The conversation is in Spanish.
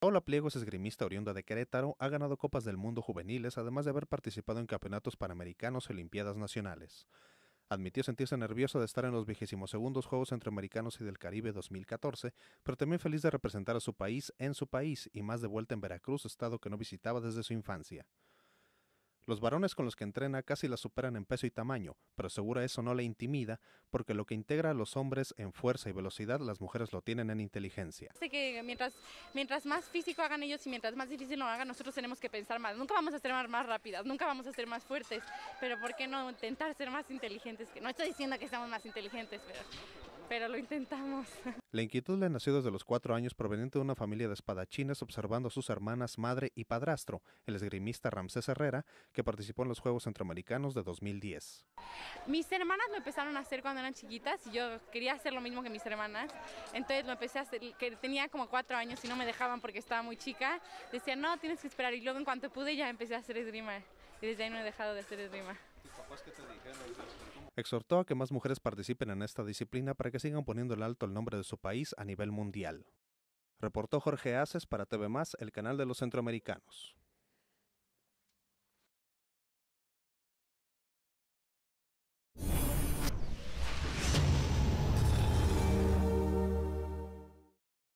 Paula Pliego esgrimista oriunda de Querétaro, ha ganado Copas del Mundo juveniles, además de haber participado en campeonatos panamericanos y Olimpiadas nacionales. Admitió sentirse nerviosa de estar en los segundos Juegos Centroamericanos y del Caribe 2014, pero también feliz de representar a su país en su país y más de vuelta en Veracruz, estado que no visitaba desde su infancia. Los varones con los que entrena casi la superan en peso y tamaño, pero seguro eso no le intimida, porque lo que integra a los hombres en fuerza y velocidad, las mujeres lo tienen en inteligencia. Sé que mientras, mientras más físico hagan ellos y mientras más difícil lo hagan, nosotros tenemos que pensar más. Nunca vamos a ser más, más rápidas, nunca vamos a ser más fuertes, pero ¿por qué no intentar ser más inteligentes? No estoy diciendo que seamos más inteligentes, pero pero lo intentamos. La inquietud le nació desde los cuatro años proveniente de una familia de espadachines observando a sus hermanas madre y padrastro, el esgrimista Ramsés Herrera, que participó en los Juegos Centroamericanos de 2010. Mis hermanas me empezaron a hacer cuando eran chiquitas y yo quería hacer lo mismo que mis hermanas, entonces me empecé a hacer, que tenía como cuatro años y no me dejaban porque estaba muy chica, decían no, tienes que esperar y luego en cuanto pude ya empecé a hacer esgrima y desde ahí no he dejado de hacer esgrima exhortó a que más mujeres participen en esta disciplina para que sigan poniendo el alto el nombre de su país a nivel mundial. Reportó Jorge Aces para TV Más, el canal de los centroamericanos.